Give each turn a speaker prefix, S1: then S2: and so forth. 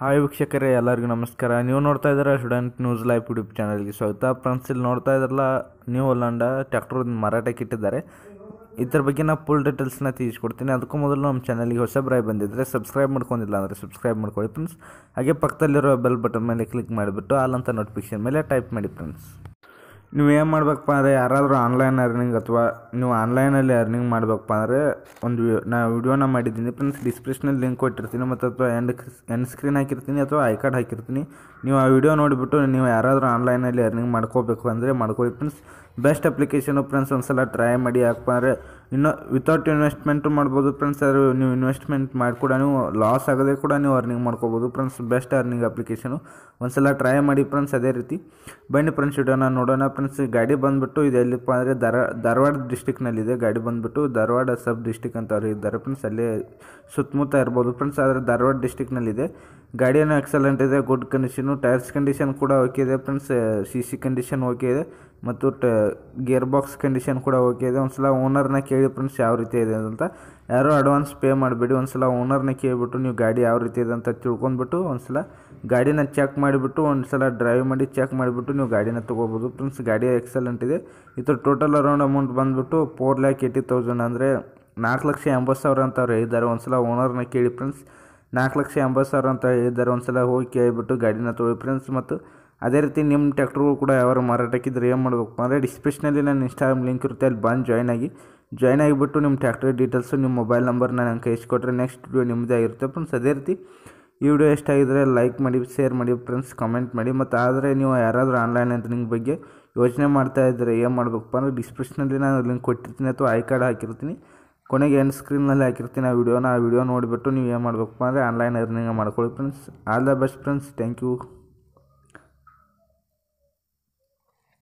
S1: hi ವೀಕ್ಷಕರೇ ಎಲ್ಲರಿಗೂ ನಮಸ್ಕಾರ ನೀವು ನೋಡ್ತಾ ಇದ್ದೀರಾ ಸ್ಟೂಡೆಂಟ್ ನ್ಯೂಸ್ ಲೈವ್ ಯೂಟ್ಯೂಬ್ ಚಾನಲ್ಗೆ ಸ್ವಾಗತ ಫ್ರೆಂಡ್ಸ್ ಇಲ್ಲಿ ನೋಡ್ತಾ ಇದ್ರಲ್ಲ ನ್ಯೂ ಹೊಲಾಂಡ ಟ್ಯಾಕ್ಟರ್ ಮಾರಾಟಕ್ಕೆ ಇಟ್ಟಿದ್ದಾರೆ ಇದ್ರ ಬಗ್ಗೆ ನಾವು ಫುಲ್ ಡೀಟೇಲ್ಸ್ನ ತಿಳಿಸ್ಕೊಡ್ತೀನಿ ಅದಕ್ಕೂ ಮೊದಲು ನಮ್ಮ ಚಾನಲ್ಗೆ ಬ್ರೈ ಬಂದಿದ್ದರೆ ಸಬ್ಸ್ಕ್ರೈಬ್ ಮಾಡ್ಕೊಂಡಿಲ್ಲ ಅಂದರೆ ಸಬ್ಸ್ಕ್ರೈಬ್ ಮಾಡ್ಕೊಳ್ಳಿ ಫ್ರೆಂಡ್ಸ್ ಹಾಗೆ ಪಕ್ಕದಲ್ಲಿರೋ ಬೆಲ್ ಬಟನ್ ಮೇಲೆ ಕ್ಲಿಕ್ ಮಾಡಿಬಿಟ್ಟು ಅಲ್ಲಂಥ ನೋಟಿಫಿಕೇಷನ್ ಮೇಲೆ ಟೈಪ್ ಮಾಡಿ ಫ್ರೆಂಡ್ಸ್ ನೀವು ಏನು ಮಾಡ್ಬೇಕಪ್ಪ ಅಂದರೆ ಯಾರಾದರೂ ಆನ್ಲೈನ್ ಅರ್ನಿಂಗ್ ಅಥವಾ ನೀವು ಆನ್ಲೈನಲ್ಲಿ ಅರ್ನಿಂಗ್ ಮಾಡ್ಬೇಕಪ್ಪ ಅಂದರೆ ಒಂದು ನಾ ವಿಡಿಯೋನ ಮಾಡಿದ್ದೀನಿ ಫ್ರೆಂಡ್ಸ್ ಡಿಸ್ಕ್ರಿಪ್ಷನಲ್ಲಿ ಲಿಂಕ್ ಕೊಟ್ಟಿರ್ತೀನಿ ಮತ್ತು ಅಥವಾ ಎಂಡ್ ಎಂಡ್ ಸ್ಕ್ರೀನ್ ಹಾಕಿರ್ತೀನಿ ಅಥವಾ ಐ ಕಾರ್ಡ್ ಹಾಕಿರ್ತೀನಿ ನೀವು ಆ ವಿಡಿಯೋ ನೋಡಿಬಿಟ್ಟು ನೀವು ಯಾರಾದರೂ ಆನ್ಲೈನಲ್ಲಿ ಅರ್ನಿಂಗ್ ಮಾಡ್ಕೋಬೇಕು ಅಂದರೆ ಮಾಡ್ಕೊಳ್ಳಿ ಫ್ರೆಂಡ್ಸ್ ಬೆಸ್ಟ್ ಅಪ್ಲಿಕೇಶನು ಫ್ರೆಂಡ್ಸ್ ಒಂದು ಸಲ ಟ್ರೈ ಮಾಡಿ ಯಾಕಪ್ಪ ಅಂದರೆ ಇನ್ನೂ ವಿತೌಟ್ ಇನ್ವೆಸ್ಟ್ಮೆಂಟು ಮಾಡ್ಬೋದು ಫ್ರೆಂಡ್ಸ್ ಅದು ನೀವು ಇನ್ವೆಸ್ಟ್ಮೆಂಟ್ ಮಾಡಿ ಕೂಡ ನೀವು ಲಾಸ್ ಆಗದೆ ಕೂಡ ನೀವು ಅರ್ನಿಂಗ್ ಮಾಡ್ಕೋಬೋದು ಫ್ರೆಂಡ್ಸ್ ಬೆಸ್ಟ್ ಅರ್ನಿಂಗ್ ಅಪ್ಲಿಕೇಶನು ಒಂದು ಸಲ ಟ್ರೈ ಮಾಡಿ ಫ್ರೆಂಡ್ಸ್ ಅದೇ ರೀತಿ ಬನ್ನಿ ಫ್ರೆಂಡ್ಸ್ ವಿಡಿಯೋನ ನೋಡೋಣ ಫ್ರೆಂಡ್ಸ್ ಗಾಡಿ ಬಂದುಬಿಟ್ಟು ಇದು ಎಲ್ಲಿಪ್ಪ ಅಂದರೆ ಧಾರ ಧಾರವಾಡ ಇದೆ ಗಾಡಿ ಬಂದುಬಿಟ್ಟು ಧಾರವಾಡ ಸಬ್ ಡಿಸ್ಟಿಕ್ ಅಂತ ಅವರು ಇದ್ದಾರೆ ಫ್ರೆಂಡ್ಸ್ ಅಲ್ಲಿ ಸುತ್ತಮುತ್ತ ಇರ್ಬೋದು ಫ್ರೆಂಡ್ಸ್ ಆದರೆ ಧಾರವಾಡ ಡಿಸ್ಟಿಕ್ನಲ್ಲಿದೆ ಗಾಡಿಯನ್ನು ಎಕ್ಸಲೆಂಟ್ ಇದೆ ಗುಡ್ ಕಂಡೀಷನು ಟೈರ್ಸ್ ಕಂಡೀಷನ್ ಕೂಡ ಓಕೆ ಇದೆ friends C C condition okay ಇದೆ ಮತ್ತು ಟ ಗೇರ್ ಬಾಕ್ಸ್ ಕಂಡೀಷನ್ ಕೂಡ ಓಕೆ ಇದೆ ಒಂದು ಸಲ ಓನರ್ನ ಕೇಳಿ ಫ್ರೆಂಡ್ಸ್ ಯಾವ ರೀತಿ ಇದೆ ಅಂತ ಯಾರೋ ಅಡ್ವಾನ್ಸ್ ಪೇ ಮಾಡಿಬಿಡಿ ಒಂದು ಸಲ ಓನರ್ನ ಕೇಳಿಬಿಟ್ಟು ನೀವು ಗಾಡಿ ಯಾವ ರೀತಿ ಇದೆ ಅಂತ ತಿಳ್ಕೊಂಡ್ಬಿಟ್ಟು ಒಂದು ಸಲ ಗಾಡಿನ ಚೆಕ್ ಮಾಡಿಬಿಟ್ಟು ಒಂದು ಸಲ ಡ್ರೈವ್ ಮಾಡಿ ಚೆಕ್ ಮಾಡಿಬಿಟ್ಟು ನೀವು ಗಾಡಿನ ತೊಗೋಬೋದು ಫ್ರೆಂಡ್ಸ್ ಗಾಡಿ ಎಕ್ಸಲೆಂಟ್ ಇದೆ ಥರ ಟೋಟಲ್ ಅರೌಂಡ್ ಅಮೌಂಟ್ ಬಂದುಬಿಟ್ಟು ಫೋರ್ ಲ್ಯಾಕ್ ಏಯ್ಟಿ ತೌಸಂಡ್ ಅಂದರೆ ನಾಲ್ಕು ಲಕ್ಷ ಎಂಬತ್ತು ಸಾವಿರ ಅಂತ ಅವ್ರು ಹೇಳಿದ್ದಾರೆ ಒಂದು ಸಲ ಓನರ್ನ ಕೇಳಿ ಫ್ರೆಂಡ್ಸ್ ನಾಲ್ಕು ಲಕ್ಷ ಎಂಬತ್ತು ಸಾವಿರ ಅಂತ ಹೇಳಿದ್ದಾರೆ ಒಂದು ಸಲ ಹೋಗಿ ಕೇಳಿಬಿಟ್ಟು ಗಾಡಿನ ತೊಗೊಳ್ಳಿ ಫ್ರೆಂಡ್ಸ್ ಮತ್ತು ಅದೇ ರೀತಿ ನಿಮ್ಮ ಟ್ಯಾಕ್ಟ್ರುಗಳು ಕೂಡ ಯಾವ್ಯಾರು ಮಾರಾಟಕ್ಕಿದ್ರೆ ಏನು ಮಾಡಬೇಕು ಅಂದರೆ ಡಿಸ್ಕ್ರಿಪ್ಷನಲ್ಲಿ ನಾನು ಇನ್ಸ್ಟಾಗ್ರಾಮ್ ಲಿಂಕ್ ಇರುತ್ತೆ ಅಲ್ಲಿ ಬಂದು ಜಾಯ್ನ್ ಆಗಿ ಜಾಯ್ನ್ ಆಗಿಬಿಟ್ಟು ನಿಮ್ಮ ಟ್ಯಾಕ್ಟ್ರ್ ಡೀಟೇಲ್ಸು ನಿಮ್ಮ ಮೊಬೈಲ್ ನಂಬರ್ ನಾನು ಕಳಿಸ್ಕೊಟ್ರೆ ನೆಕ್ಸ್ಟ್ ವಿಡಿಯೋ ನಿಮ್ಮದೇ ಆಗಿರುತ್ತೆ ಫ್ರೆಂಡ್ಸ್ ಅದೇ ರೀತಿ ಈ ವಿಡಿಯೋ ಎಷ್ಟಾಗಿದ್ರೆ ಲೈಕ್ ಮಾಡಿ ಶೇರ್ ಮಾಡಿ ಫ್ರೆಂಡ್ಸ್ ಕಮೆಂಟ್ ಮಾಡಿ ಮತ್ತು ಆದರೆ ನೀವು ಯಾರಾದರೂ ಆನ್ಲೈನ್ ಅರ್ನಿಂಗ್ ಬಗ್ಗೆ ಯೋಚನೆ ಮಾಡ್ತಾ ಇದ್ದರೆ ಏನು ಮಾಡಬೇಕಪ್ಪ ಅಂದರೆ ಡಿಸ್ಕ್ರಿಪ್ಷನಲ್ಲಿ ನಾನು ಲಿಂಕ್ ಕೊಟ್ಟಿರ್ತೀನಿ ಅಥವಾ ಐ ಕಾರ್ಡ್ ಹಾಕಿರ್ತೀನಿ ಕೊನೆಗೆ ಎಂಡ್ ಸ್ಕ್ರೀನಲ್ಲಿ ಹಾಕಿರ್ತೀನಿ ಆ ವಿಡಿಯೋನ ಆ ವಿಡಿಯೋ ನೋಡಿಬಿಟ್ಟು ನೀವು ಏನು ಮಾಡಬೇಕಪ್ಪ ಅಂದರೆ ಆನ್ಲೈನ್ ಅರ್ನಿಂಗ್ ಮಾಡ್ಕೊಳ್ಳಿ friends all the best friends thank you